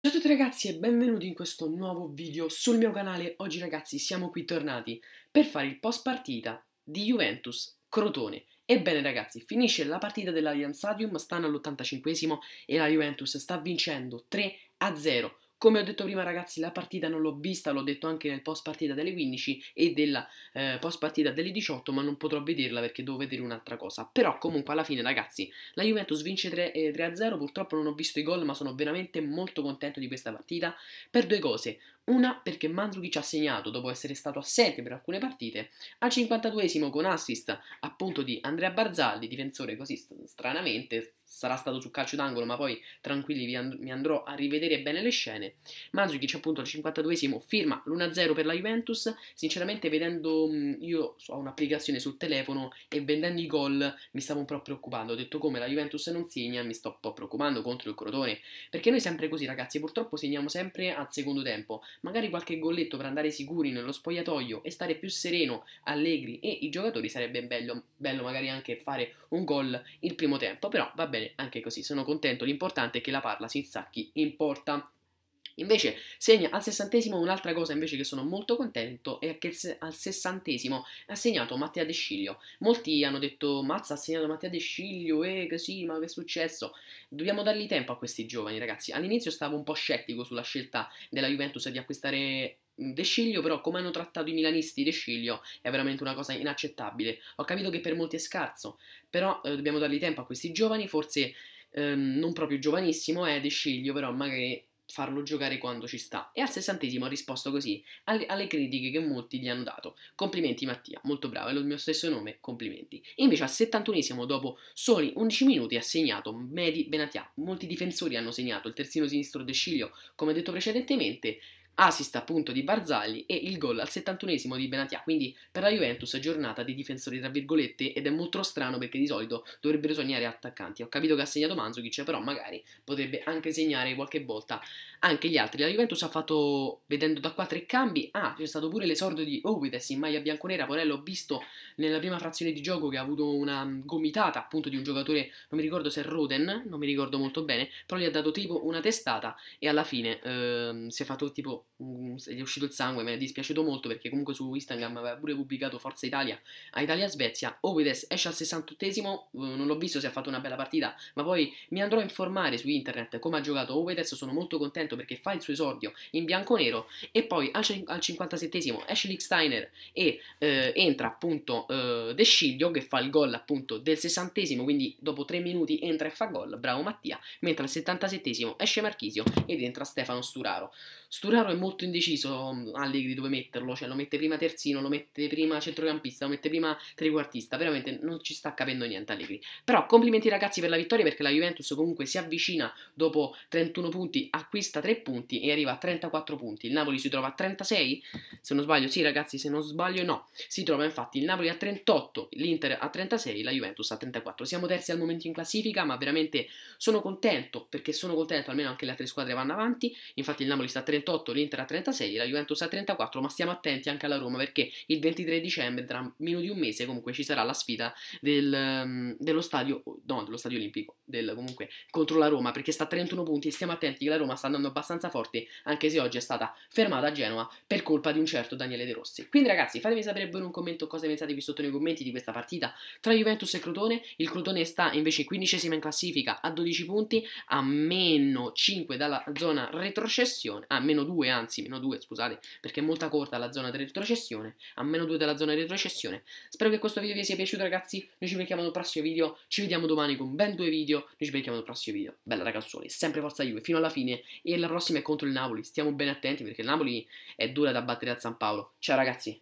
Ciao a tutti ragazzi e benvenuti in questo nuovo video sul mio canale. Oggi ragazzi siamo qui tornati per fare il post partita di Juventus Crotone. Ebbene ragazzi, finisce la partita dell'Allianz Stadium, stanno all'85esimo e la Juventus sta vincendo 3 a 0 come ho detto prima ragazzi la partita non l'ho vista, l'ho detto anche nel post partita delle 15 e della eh, post partita delle 18 ma non potrò vederla perché devo vedere un'altra cosa. Però comunque alla fine ragazzi la Juventus vince 3, eh, 3-0, purtroppo non ho visto i gol ma sono veramente molto contento di questa partita per due cose. Una perché Mandzukic ha segnato, dopo essere stato assente per alcune partite, al 52esimo con assist appunto di Andrea Barzalli, difensore così stranamente, sarà stato su calcio d'angolo ma poi tranquilli and- mi andrò a rivedere bene le scene. Mandzukic appunto al 52esimo firma l'1-0 per la Juventus, sinceramente vedendo, io ho un'applicazione sul telefono e vendendo i gol mi stavo un po' preoccupando, ho detto come la Juventus non segna mi sto un po' preoccupando contro il Crotone, perché noi sempre così ragazzi purtroppo segniamo sempre al secondo tempo, magari qualche golletto per andare sicuri nello spogliatoio e stare più sereno, allegri e i giocatori sarebbe bello, bello magari anche fare un gol il primo tempo, però va bene anche così, sono contento, l'importante è che la parla si insacchi in porta. Invece segna al sessantesimo un'altra cosa invece che sono molto contento è che al sessantesimo ha segnato Mattia De Sciglio. Molti hanno detto mazza ha segnato Mattia De Sciglio, eh che sì ma che è successo? Dobbiamo dargli tempo a questi giovani ragazzi. All'inizio stavo un po' scettico sulla scelta della Juventus di acquistare mm, De Sciglio però come hanno trattato i milanisti De Sciglio è veramente una cosa inaccettabile. Ho capito che per molti è scarso, però eh, dobbiamo dargli tempo a questi giovani, forse ehm, non proprio giovanissimo è eh, De Sciglio, però magari farlo giocare quando ci sta e al sessantesimo ha risposto così alle, alle, critiche che molti gli hanno dato. Complimenti Mattia, molto bravo, è lo mio stesso nome, complimenti. E invece al settantunesimo, dopo soli 11 minuti, ha segnato Medi Benatia. Molti difensori hanno segnato il terzino sinistro De Sciglio, come detto precedentemente, assist appunto di Barzagli e il gol al 71 di Benatia, quindi per la Juventus giornata di difensori tra virgolette ed è molto strano perché di solito dovrebbero sognare attaccanti, ho capito che ha segnato Manzucic però magari potrebbe anche segnare qualche volta anche gli altri, la Juventus ha fatto vedendo da qua tre cambi, ah c'è stato pure l'esordio di Owides in maglia bianconera, Porello ho visto nella prima frazione di gioco che ha avuto una gomitata appunto di un giocatore, non mi ricordo se è Roden, non mi ricordo molto bene, però gli ha dato tipo una testata e alla fine ehm, si è fatto tipo gli è uscito il sangue, me ne è dispiaciuto molto perché comunque su Instagram aveva pure pubblicato Forza Italia a Italia-Svezia. Ovides esce al 68esimo, eh, non l'ho visto se ha fatto una bella partita, ma poi mi andrò a informare su internet come ha giocato Ovides, sono molto contento perché fa il suo esordio in bianco-nero e poi al, 57esimo esce Steiner e eh, entra appunto eh, De Sciglio che fa il gol appunto del 60esimo, quindi dopo 3 minuti entra e fa gol, bravo Mattia, mentre al 77esimo esce Marchisio ed entra Stefano Sturaro. Sturaro è molto indeciso mm, Allegri dove metterlo, cioè lo mette prima terzino, lo mette prima centrocampista, lo mette prima trequartista, veramente non ci sta capendo niente Allegri. Però complimenti ragazzi per la vittoria perché la Juventus comunque si avvicina dopo 31 punti, acquista 3 punti e arriva a 34 punti. Il Napoli si trova a 36, se non sbaglio, sì ragazzi, se non sbaglio no. Si trova infatti il Napoli a 38, l'Inter a 36, la Juventus a 34. Siamo terzi al momento in classifica, ma veramente sono contento perché sono contento almeno anche le altre squadre vanno avanti. Infatti il Napoli sta a 38, l'Inter a 36, la Juventus a 34, ma stiamo attenti anche alla Roma perché il 23 dicembre, tra meno di un mese, comunque ci sarà la sfida del, ehm, dello stadio, no, dello stadio olimpico, del comunque contro la Roma perché sta a 31 punti e stiamo attenti che la Roma sta andando abbastanza forte anche se oggi è stata fermata a Genova per colpa di un certo Daniele De Rossi. Quindi ragazzi fatemi sapere voi in un commento cosa pensate qui sotto nei commenti di questa partita tra Juventus e Crotone. Il Crotone sta invece quindicesima in classifica a 12 punti a meno 5 dalla zona retrocessione, a meno 2 anzi meno 2 scusate perché è molto corta la zona di retrocessione, a meno 2 dalla zona di retrocessione. Spero che questo video vi sia piaciuto ragazzi, noi ci becchiamo nel prossimo video, ci vediamo domani con ben due video video, noi ci becchiamo nel prossimo video. Bella ragazzuoli, sempre forza Juve fino alla fine e la prossima è contro il Napoli. Stiamo ben attenti perché il Napoli è dura da battere a San Paolo. Ciao ragazzi!